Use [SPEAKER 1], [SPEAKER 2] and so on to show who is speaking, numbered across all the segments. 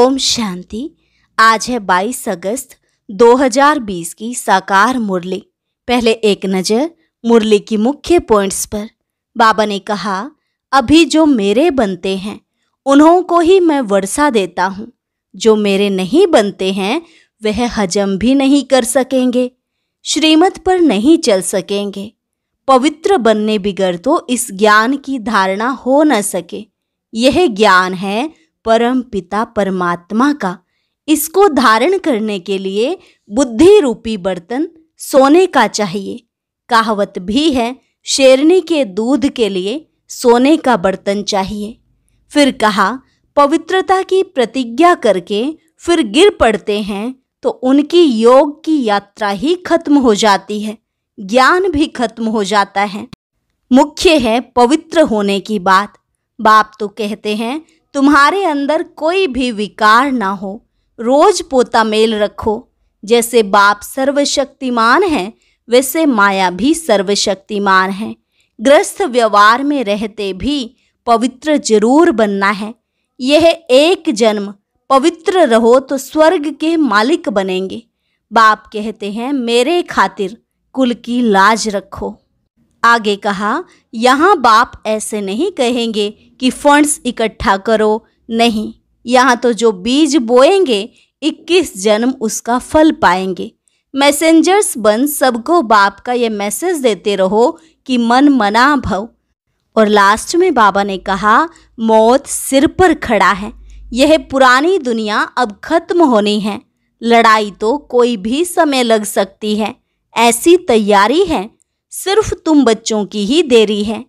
[SPEAKER 1] ओम शांति आज है 22 अगस्त 2020 की साकार मुरली पहले एक नज़र मुरली की मुख्य पॉइंट्स पर बाबा ने कहा अभी जो मेरे बनते हैं उन्हों को ही मैं वर्षा देता हूँ जो मेरे नहीं बनते हैं वह हजम भी नहीं कर सकेंगे श्रीमत पर नहीं चल सकेंगे पवित्र बनने बिगड़ तो इस ज्ञान की धारणा हो न सके यह ज्ञान है परम पिता परमात्मा का इसको धारण करने के लिए बुद्धि रूपी बर्तन सोने का चाहिए कहावत भी है शेरनी के दूध के लिए सोने का बर्तन चाहिए फिर कहा पवित्रता की प्रतिज्ञा करके फिर गिर पड़ते हैं तो उनकी योग की यात्रा ही खत्म हो जाती है ज्ञान भी खत्म हो जाता है मुख्य है पवित्र होने की बात बाप तो कहते हैं तुम्हारे अंदर कोई भी विकार ना हो रोज पोता मेल रखो जैसे बाप सर्वशक्तिमान है वैसे माया भी सर्वशक्तिमान है ग्रस्त व्यवहार में रहते भी पवित्र जरूर बनना है यह एक जन्म पवित्र रहो तो स्वर्ग के मालिक बनेंगे बाप कहते हैं मेरे खातिर कुल की लाज रखो आगे कहा यहाँ बाप ऐसे नहीं कहेंगे कि फंड्स इकट्ठा करो नहीं यहाँ तो जो बीज बोएंगे इक्कीस जन्म उसका फल पाएंगे मैसेंजर्स बन सबको बाप का ये मैसेज देते रहो कि मन मना भव और लास्ट में बाबा ने कहा मौत सिर पर खड़ा है यह पुरानी दुनिया अब खत्म होनी है लड़ाई तो कोई भी समय लग सकती है ऐसी तैयारी है सिर्फ तुम बच्चों की ही देरी है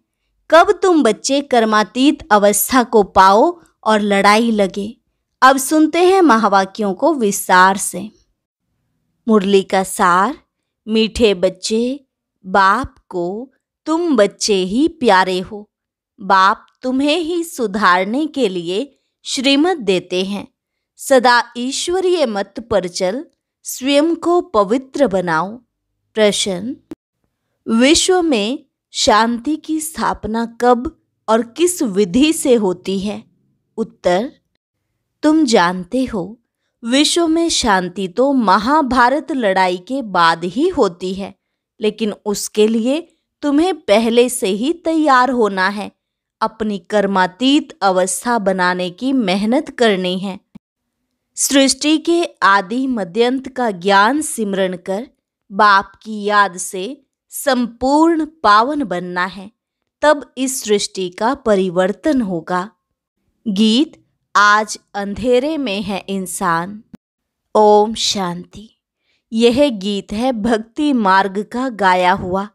[SPEAKER 1] कब तुम बच्चे कर्मातीत अवस्था को पाओ और लड़ाई लगे अब सुनते हैं महावाक्यों को विस्तार से मुरली का सार मीठे बच्चे बाप को तुम बच्चे ही प्यारे हो बाप तुम्हें ही सुधारने के लिए श्रीमत देते हैं सदा ईश्वरीय मत पर चल स्वयं को पवित्र बनाओ प्रश्न विश्व में शांति की स्थापना कब और किस विधि से होती है उत्तर तुम जानते हो विश्व में शांति तो महाभारत लड़ाई के बाद ही होती है लेकिन उसके लिए तुम्हें पहले से ही तैयार होना है अपनी कर्मातीत अवस्था बनाने की मेहनत करनी है सृष्टि के आदि मध्यंत का ज्ञान सिमरण कर बाप की याद से संपूर्ण पावन बनना है तब इस सृष्टि का परिवर्तन होगा गीत आज अंधेरे में है इंसान ओम शांति यह गीत है भक्ति मार्ग का गाया हुआ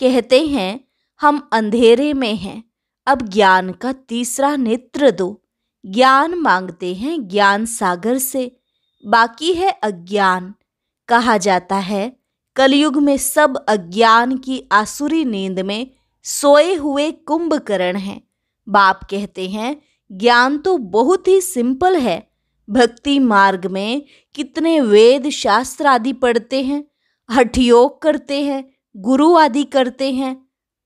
[SPEAKER 1] कहते हैं हम अंधेरे में हैं अब ज्ञान का तीसरा नेत्र दो ज्ञान मांगते हैं ज्ञान सागर से बाकी है अज्ञान कहा जाता है कलयुग में सब अज्ञान की आसुरी नींद में सोए हुए कुंभकर्ण हैं बाप कहते हैं ज्ञान तो बहुत ही सिंपल है भक्ति मार्ग में कितने वेद शास्त्र आदि पढ़ते हैं हठ योग करते हैं गुरु आदि करते हैं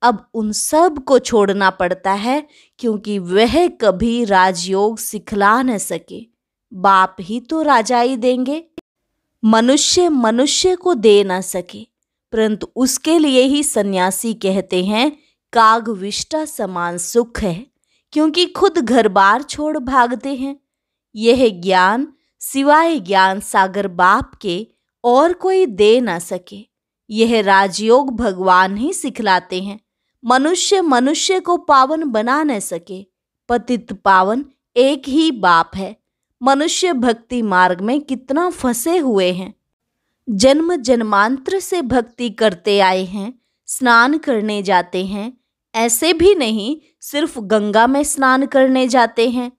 [SPEAKER 1] अब उन सब को छोड़ना पड़ता है क्योंकि वह कभी राजयोग सिखला न सके बाप ही तो राजाई देंगे मनुष्य मनुष्य को दे ना सके परंतु उसके लिए ही सन्यासी कहते हैं काग विष्टा समान सुख है क्योंकि खुद घर बार छोड़ भागते हैं यह ज्ञान सिवाय ज्ञान सागर बाप के और कोई दे ना सके यह राजयोग भगवान ही सिखलाते हैं मनुष्य मनुष्य को पावन बना न सके पतित पावन एक ही बाप है मनुष्य भक्ति मार्ग में कितना फंसे हुए हैं जन्म जन्मांतर से भक्ति करते आए हैं स्नान करने जाते हैं ऐसे भी नहीं सिर्फ गंगा में स्नान करने जाते हैं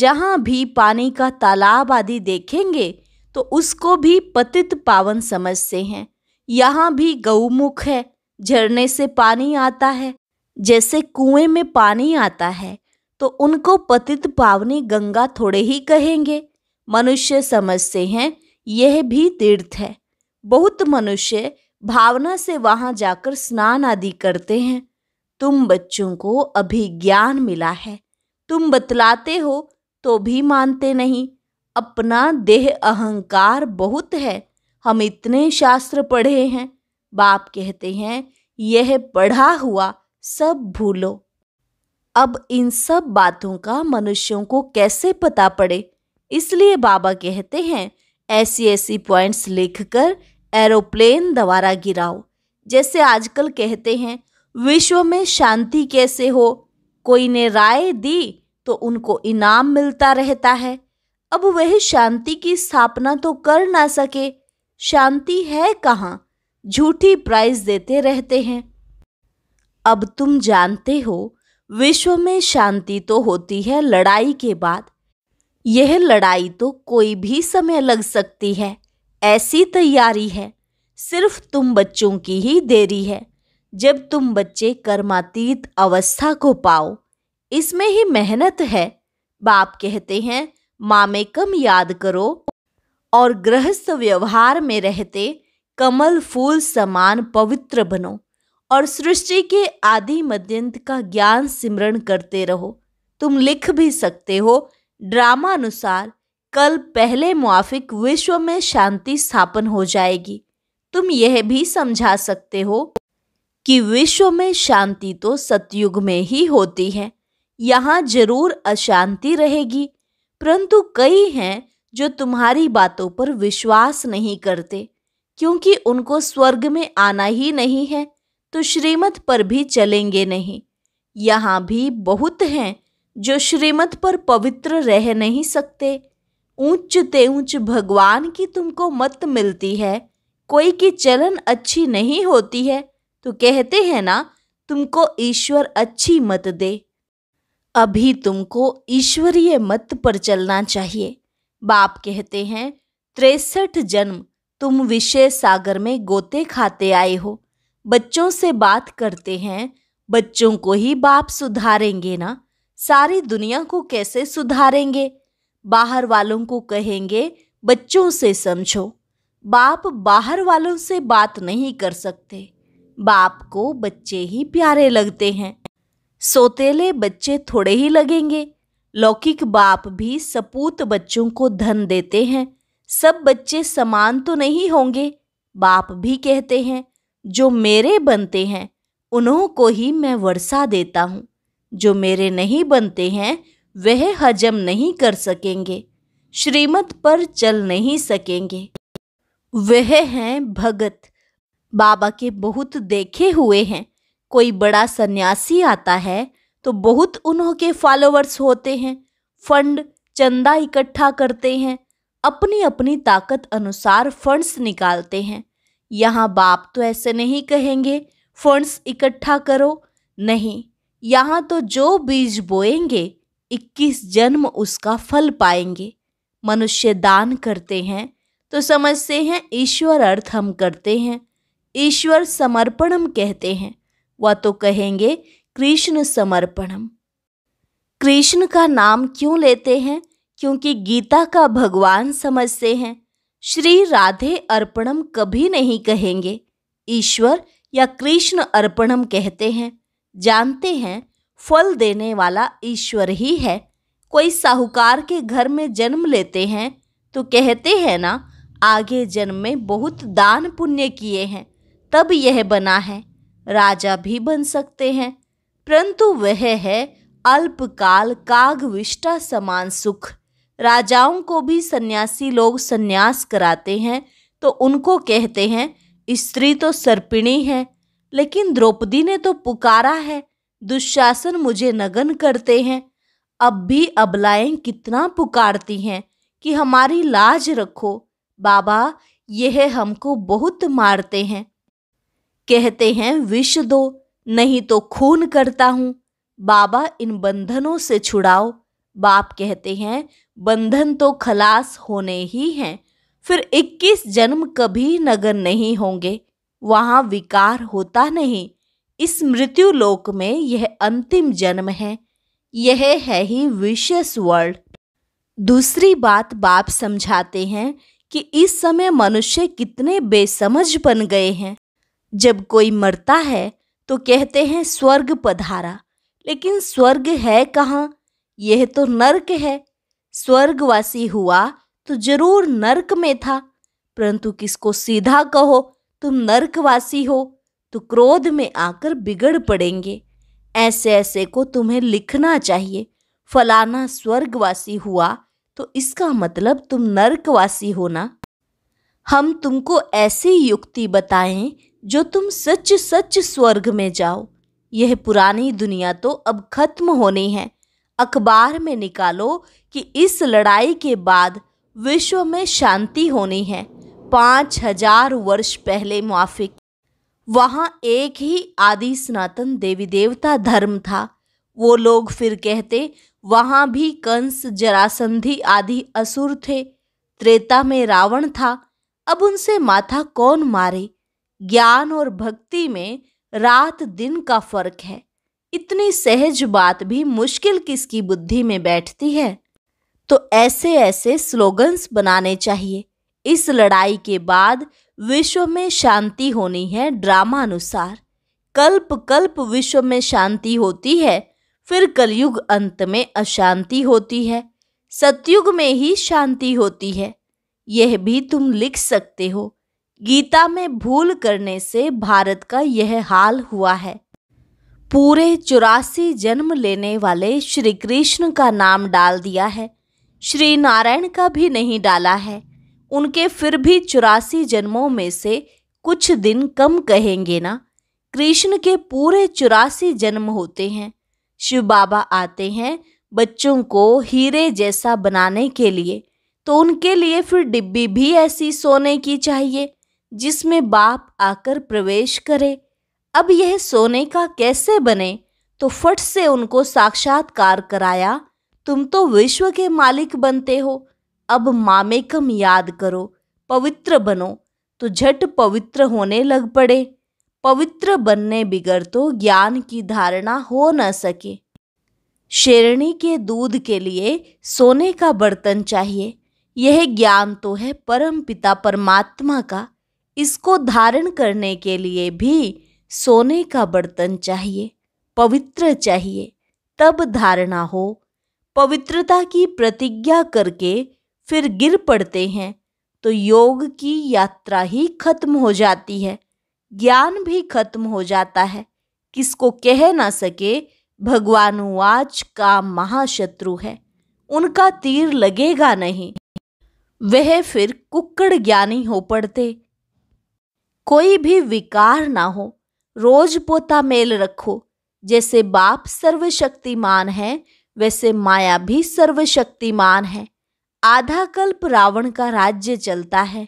[SPEAKER 1] जहाँ भी पानी का तालाब आदि देखेंगे तो उसको भी पतित पावन समझते हैं यहाँ भी गौमुख है झरने से पानी आता है जैसे कुएं में पानी आता है तो उनको पतित पावनी गंगा थोड़े ही कहेंगे मनुष्य समझते हैं यह भी तीर्थ है बहुत मनुष्य भावना से वहां जाकर स्नान आदि करते हैं तुम बच्चों को अभी ज्ञान मिला है तुम बतलाते हो तो भी मानते नहीं अपना देह अहंकार बहुत है हम इतने शास्त्र पढ़े हैं बाप कहते हैं यह पढ़ा हुआ सब भूलो अब इन सब बातों का मनुष्यों को कैसे पता पड़े इसलिए बाबा कहते हैं ऐसी ऐसी पॉइंट्स लिखकर एरोप्लेन द्वारा गिराओ जैसे आजकल कहते हैं विश्व में शांति कैसे हो कोई ने राय दी तो उनको इनाम मिलता रहता है अब वह शांति की स्थापना तो कर ना सके शांति है कहाँ झूठी प्राइज देते रहते हैं अब तुम जानते हो विश्व में शांति तो होती है लड़ाई के बाद यह लड़ाई तो कोई भी समय लग सकती है ऐसी तैयारी है सिर्फ तुम बच्चों की ही देरी है जब तुम बच्चे कर्मातीत अवस्था को पाओ इसमें ही मेहनत है बाप कहते हैं माँ में कम याद करो और गृहस्थ व्यवहार में रहते कमल फूल समान पवित्र बनो और सृष्टि के आदि मध्यंत का ज्ञान सिमरण करते रहो तुम लिख भी सकते हो ड्रामा अनुसार कल पहले मुआफिक विश्व में शांति स्थापन हो जाएगी तुम यह भी समझा सकते हो कि विश्व में शांति तो सतयुग में ही होती है यहाँ जरूर अशांति रहेगी परंतु कई हैं जो तुम्हारी बातों पर विश्वास नहीं करते क्योंकि उनको स्वर्ग में आना ही नहीं है तो श्रीमत पर भी चलेंगे नहीं यहाँ भी बहुत हैं जो श्रीमत पर पवित्र रह नहीं सकते ऊंचते ऊंच भगवान की तुमको मत मिलती है कोई की चलन अच्छी नहीं होती है तो कहते हैं ना तुमको ईश्वर अच्छी मत दे अभी तुमको ईश्वरीय मत पर चलना चाहिए बाप कहते हैं तिरसठ जन्म तुम विषय सागर में गोते खाते आए हो बच्चों से बात करते हैं बच्चों को ही बाप सुधारेंगे ना सारी दुनिया को कैसे सुधारेंगे बाहर वालों को कहेंगे बच्चों से समझो बाप बाहर वालों से बात नहीं कर सकते बाप को बच्चे ही प्यारे लगते हैं सोतेले बच्चे थोड़े ही लगेंगे लौकिक बाप भी सपूत बच्चों को धन देते हैं सब बच्चे समान तो नहीं होंगे बाप भी कहते हैं जो मेरे बनते हैं उन्हों को ही मैं वर्षा देता हूँ जो मेरे नहीं बनते हैं वह हजम नहीं कर सकेंगे श्रीमत पर चल नहीं सकेंगे वह हैं भगत बाबा के बहुत देखे हुए हैं कोई बड़ा सन्यासी आता है तो बहुत उन्हों के फॉलोअर्स होते हैं फंड चंदा इकट्ठा करते हैं अपनी अपनी ताकत अनुसार फंड्स निकालते हैं यहाँ बाप तो ऐसे नहीं कहेंगे फंड्स इकट्ठा करो नहीं यहाँ तो जो बीज बोएंगे इक्कीस जन्म उसका फल पाएंगे मनुष्य दान करते हैं तो समझते हैं ईश्वर अर्थ हम करते हैं ईश्वर समर्पणम कहते हैं वह तो कहेंगे कृष्ण समर्पणम कृष्ण का नाम क्यों लेते हैं क्योंकि गीता का भगवान समझते हैं श्री राधे अर्पणम कभी नहीं कहेंगे ईश्वर या कृष्ण अर्पणम कहते हैं जानते हैं फल देने वाला ईश्वर ही है कोई साहूकार के घर में जन्म लेते हैं तो कहते हैं ना आगे जन्म में बहुत दान पुण्य किए हैं तब यह बना है राजा भी बन सकते हैं परंतु वह है अल्पकाल कागविष्टा समान सुख राजाओं को भी सन्यासी लोग सन्यास कराते हैं तो उनको कहते हैं स्त्री तो सर्पिणी है लेकिन द्रौपदी ने तो पुकारा है दुशासन मुझे नगन करते हैं अब भी अबलाएं कितना पुकारती हैं कि हमारी लाज रखो बाबा यह हमको बहुत मारते हैं कहते हैं विष दो नहीं तो खून करता हूँ बाबा इन बंधनों से छुड़ाओ बाप कहते हैं बंधन तो खलास होने ही हैं फिर 21 जन्म कभी नगर नहीं होंगे वहाँ विकार होता नहीं इस मृत्यु लोक में यह अंतिम जन्म है यह है ही विशेष वर्ल्ड दूसरी बात बाप समझाते हैं कि इस समय मनुष्य कितने बेसमझ बन गए हैं जब कोई मरता है तो कहते हैं स्वर्ग पधारा लेकिन स्वर्ग है कहाँ यह तो नर्क है स्वर्गवासी हुआ तो जरूर नरक में था परंतु किसको सीधा कहो तुम नरकवासी हो तो क्रोध में आकर बिगड़ पड़ेंगे ऐसे ऐसे को तुम्हें लिखना चाहिए फलाना स्वर्गवासी हुआ तो इसका मतलब तुम नरकवासी ना हम तुमको ऐसी युक्ति बताएं जो तुम सच सच स्वर्ग में जाओ यह पुरानी दुनिया तो अब खत्म होनी है अखबार में निकालो कि इस लड़ाई के बाद विश्व में शांति होनी है पाँच हजार वर्ष पहले मुआफिक वहाँ एक ही आदि सनातन देवी देवता धर्म था वो लोग फिर कहते वहाँ भी कंस जरासंधि आदि असुर थे त्रेता में रावण था अब उनसे माथा कौन मारे ज्ञान और भक्ति में रात दिन का फर्क है इतनी सहज बात भी मुश्किल किसकी बुद्धि में बैठती है तो ऐसे ऐसे स्लोगन्स बनाने चाहिए इस लड़ाई के बाद विश्व में शांति होनी है ड्रामा अनुसार कल्प कल्प विश्व में शांति होती है फिर कलयुग अंत में अशांति होती है सतयुग में ही शांति होती है यह भी तुम लिख सकते हो गीता में भूल करने से भारत का यह हाल हुआ है पूरे चौरासी जन्म लेने वाले श्री कृष्ण का नाम डाल दिया है श्री नारायण का भी नहीं डाला है उनके फिर भी चौरासी जन्मों में से कुछ दिन कम कहेंगे ना कृष्ण के पूरे चौरासी जन्म होते हैं शिव बाबा आते हैं बच्चों को हीरे जैसा बनाने के लिए तो उनके लिए फिर डिब्बी भी ऐसी सोने की चाहिए जिसमें बाप आकर प्रवेश करे अब यह सोने का कैसे बने तो फट से उनको साक्षात्कार कराया तुम तो विश्व के मालिक बनते हो अब मामेकम याद करो पवित्र बनो तो झट पवित्र होने लग पड़े पवित्र बनने बिगर तो ज्ञान की धारणा हो न सके शेरणी के दूध के लिए सोने का बर्तन चाहिए यह ज्ञान तो है परम पिता परमात्मा का इसको धारण करने के लिए भी सोने का बर्तन चाहिए पवित्र चाहिए तब धारणा हो पवित्रता की प्रतिज्ञा करके फिर गिर पड़ते हैं तो योग की यात्रा ही खत्म हो जाती है ज्ञान भी खत्म हो जाता है किसको कह ना सके भगवान वाच का महाशत्रु है उनका तीर लगेगा नहीं वह फिर कुक्कड़ ज्ञानी हो पड़ते कोई भी विकार ना हो रोज पोता मेल रखो जैसे बाप सर्वशक्तिमान है वैसे माया भी सर्वशक्तिमान है आधा कल्प रावण का राज्य चलता है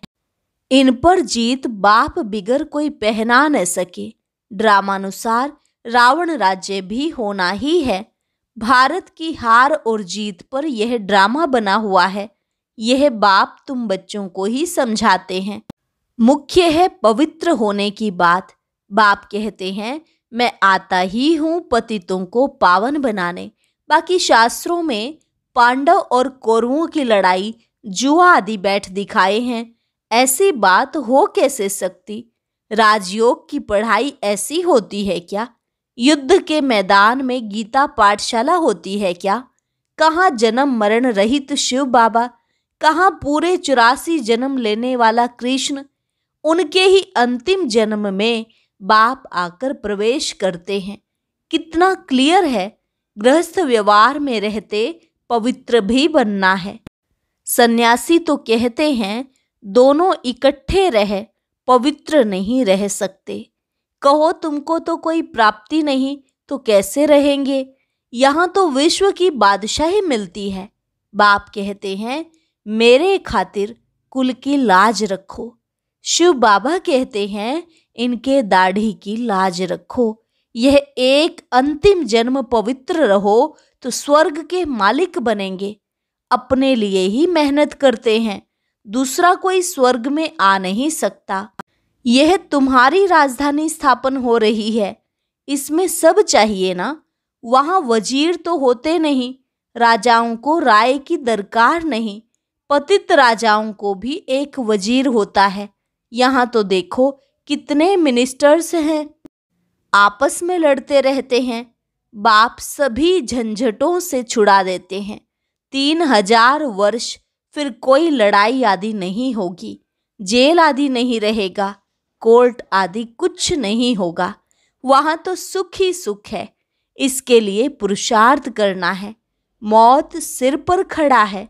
[SPEAKER 1] इन पर जीत बाप बिगर कोई पहना न सके ड्रामानुसार रावण राज्य भी होना ही है भारत की हार और जीत पर यह ड्रामा बना हुआ है यह बाप तुम बच्चों को ही समझाते हैं मुख्य है पवित्र होने की बात बाप कहते हैं मैं आता ही हूँ पतितों को पावन बनाने बाकी शास्त्रों में पांडव और कौरवों की लड़ाई जुआ आदि बैठ दिखाए हैं ऐसी बात हो कैसे सकती राजयोग की पढ़ाई ऐसी होती है क्या युद्ध के मैदान में गीता पाठशाला होती है क्या कहाँ जन्म मरण रहित शिव बाबा कहाँ पूरे चौरासी जन्म लेने वाला कृष्ण उनके ही अंतिम जन्म में बाप आकर प्रवेश करते हैं कितना क्लियर है गृहस्थ व्यवहार में रहते पवित्र भी बनना है सन्यासी तो कहते हैं दोनों इकट्ठे रह पवित्र नहीं रह सकते कहो तुमको तो कोई प्राप्ति नहीं तो कैसे रहेंगे यहाँ तो विश्व की बादशाही मिलती है बाप कहते हैं मेरे खातिर कुल की लाज रखो शिव बाबा कहते हैं इनके दाढ़ी की लाज रखो यह एक अंतिम जन्म पवित्र रहो तो स्वर्ग के मालिक बनेंगे अपने लिए ही मेहनत करते हैं दूसरा कोई स्वर्ग में आ नहीं सकता यह तुम्हारी राजधानी स्थापन हो रही है इसमें सब चाहिए ना वहाँ वजीर तो होते नहीं राजाओं को राय की दरकार नहीं पतित राजाओं को भी एक वजीर होता है यहाँ तो देखो कितने मिनिस्टर्स हैं आपस में लड़ते रहते हैं बाप सभी झंझटों से छुड़ा देते हैं तीन हजार वर्ष फिर कोई लड़ाई आदि नहीं होगी जेल आदि नहीं रहेगा कोर्ट आदि कुछ नहीं होगा वहाँ तो सुख ही सुख है इसके लिए पुरुषार्थ करना है मौत सिर पर खड़ा है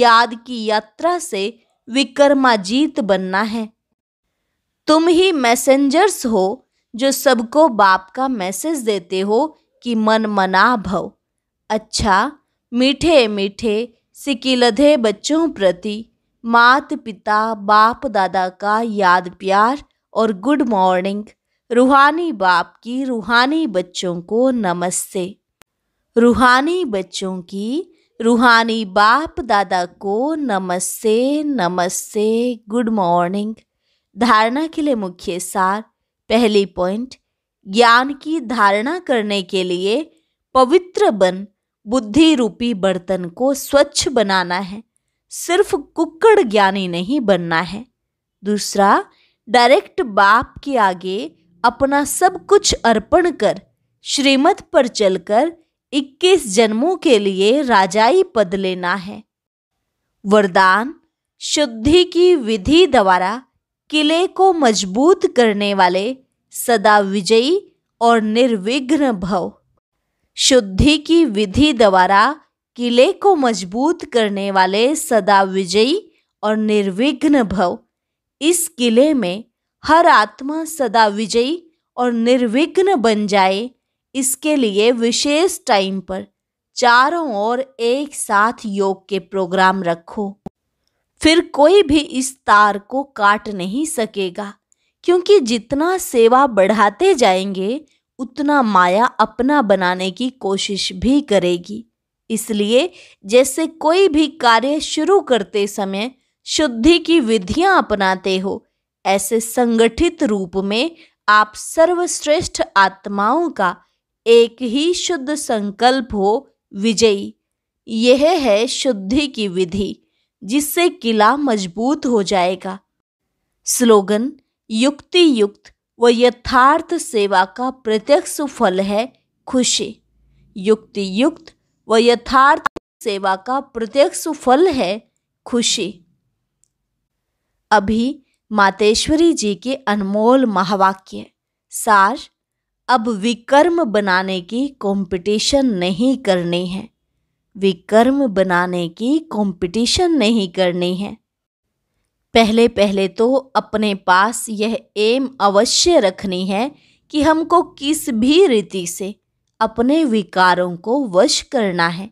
[SPEAKER 1] याद की यात्रा से विक्रमाजीत बनना है तुम ही मैसेंजर्स हो जो सबको बाप का मैसेज देते हो कि मन मना भव अच्छा मीठे मीठे सिकिलधे बच्चों प्रति मात पिता बाप दादा का याद प्यार और गुड मॉर्निंग रूहानी बाप की रूहानी बच्चों को नमस्ते रूहानी बच्चों की रूहानी बाप दादा को नमस्ते नमस्ते गुड मॉर्निंग धारणा के लिए मुख्य सार पहली पॉइंट ज्ञान की धारणा करने के लिए पवित्र बन बुद्धि रूपी बर्तन को स्वच्छ बनाना है सिर्फ कुक्कड़ ज्ञानी नहीं बनना है दूसरा डायरेक्ट बाप के आगे अपना सब कुछ अर्पण कर श्रीमत पर चलकर 21 जन्मों के लिए राजाई पद लेना है वरदान शुद्धि की विधि द्वारा किले को मजबूत करने वाले सदा विजयी और निर्विघ्न भव शुद्धि की विधि द्वारा किले को मजबूत करने वाले सदा विजयी और निर्विघ्न भव इस किले में हर आत्मा सदा विजयी और निर्विघ्न बन जाए इसके लिए विशेष टाइम पर चारों ओर एक साथ योग के प्रोग्राम रखो फिर कोई भी इस तार को काट नहीं सकेगा क्योंकि जितना सेवा बढ़ाते जाएंगे उतना माया अपना बनाने की कोशिश भी करेगी इसलिए जैसे कोई भी कार्य शुरू करते समय शुद्धि की विधियां अपनाते हो ऐसे संगठित रूप में आप सर्वश्रेष्ठ आत्माओं का एक ही शुद्ध संकल्प हो विजयी यह है शुद्धि की विधि जिससे किला मजबूत हो जाएगा स्लोगन युक्ति युक्त व यथार्थ सेवा का प्रत्यक्ष फल है खुशी युक्ति युक्त व यथार्थ सेवा का प्रत्यक्ष फल है खुशी अभी मातेश्वरी जी के अनमोल महावाक्य सार अब विकर्म बनाने की कंपटीशन नहीं करनी है विकर्म बनाने की कंपटीशन नहीं करनी है पहले पहले तो अपने पास यह एम अवश्य रखनी है कि हमको किस भी रीति से अपने विकारों को वश करना है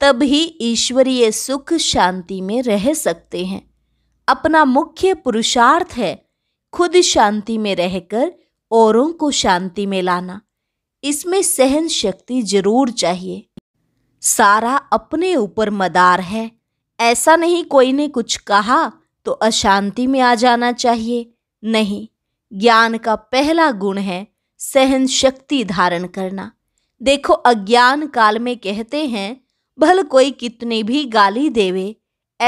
[SPEAKER 1] तब ही ईश्वरीय सुख शांति में रह सकते हैं अपना मुख्य पुरुषार्थ है खुद शांति में रहकर औरों को शांति में लाना इसमें सहन शक्ति जरूर चाहिए सारा अपने ऊपर मदार है ऐसा नहीं कोई ने कुछ कहा तो अशांति में आ जाना चाहिए नहीं ज्ञान का पहला गुण है सहन शक्ति धारण करना देखो अज्ञान काल में कहते हैं भल कोई कितनी भी गाली देवे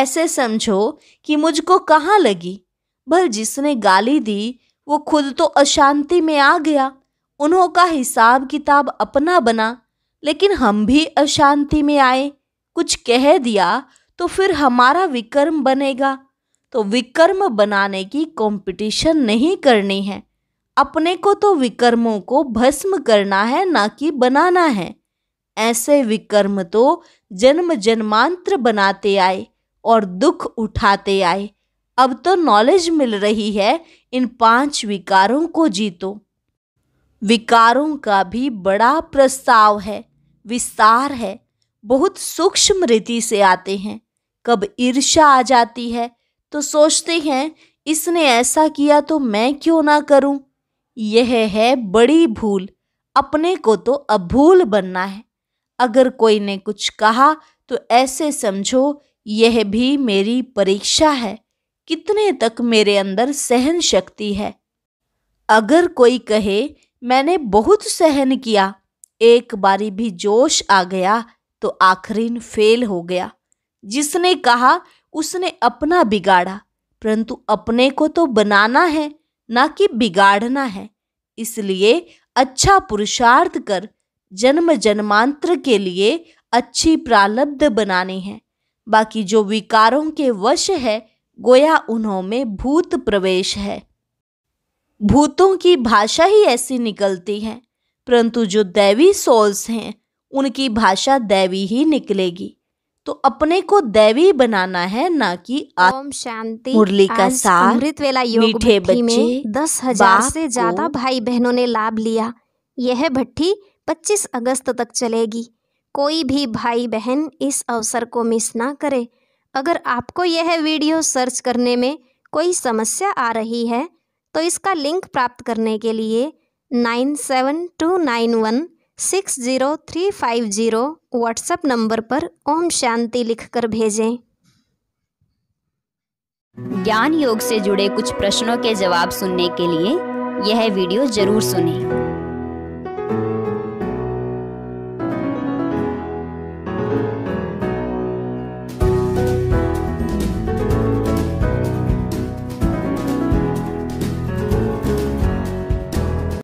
[SPEAKER 1] ऐसे समझो कि मुझको कहाँ लगी भल जिसने गाली दी वो खुद तो अशांति में आ गया उन्हों का हिसाब किताब अपना बना लेकिन हम भी अशांति में आए कुछ कह दिया तो फिर हमारा विकर्म बनेगा तो विकर्म बनाने की कंपटीशन नहीं करनी है अपने को तो विकर्मों को भस्म करना है ना कि बनाना है ऐसे विकर्म तो जन्म जन्मांतर बनाते आए और दुख उठाते आए अब तो नॉलेज मिल रही है इन पांच विकारों को जीतो विकारों का भी बड़ा प्रस्ताव है विस्तार है बहुत सूक्ष्म रीति से आते हैं कब ईर्षा आ जाती है तो सोचते हैं इसने ऐसा किया तो मैं क्यों ना करूं? यह है बड़ी भूल अपने को तो अभूल बनना है अगर कोई ने कुछ कहा तो ऐसे समझो यह भी मेरी परीक्षा है कितने तक मेरे अंदर सहन शक्ति है अगर कोई कहे मैंने बहुत सहन किया एक बारी भी जोश आ गया तो आखरीन फेल हो गया जिसने कहा उसने अपना बिगाड़ा परंतु अपने को तो बनाना है ना कि बिगाड़ना है इसलिए अच्छा पुरुषार्थ कर जन्म जन्मांतर के लिए अच्छी प्रालब्ध बनानी है बाकी जो विकारों के वश है गोया उन्हों में भूत प्रवेश है भूतों की भाषा ही ऐसी निकलती है परंतु जो दैवी सोल्स हैं उनकी भाषा दैवी ही निकलेगी तो अपने को दैवी बनाना है ना कि ओम शांति मुरली का साथ वेला योग मीठे बच्चे में दस हजार से ज्यादा भाई बहनों ने लाभ लिया यह भट्टी 25 अगस्त तक चलेगी कोई भी भाई बहन इस अवसर को मिस ना करे अगर आपको यह वीडियो सर्च करने में कोई समस्या आ रही है तो इसका लिंक प्राप्त करने के लिए nine seven two nine one six zero three five zero WhatsApp number पर ओम शांति लिखकर भेजें ज्ञान योग से जुड़े कुछ प्रश्नों के जवाब सुनने के लिए यह वीडियो ज़रूर सुनें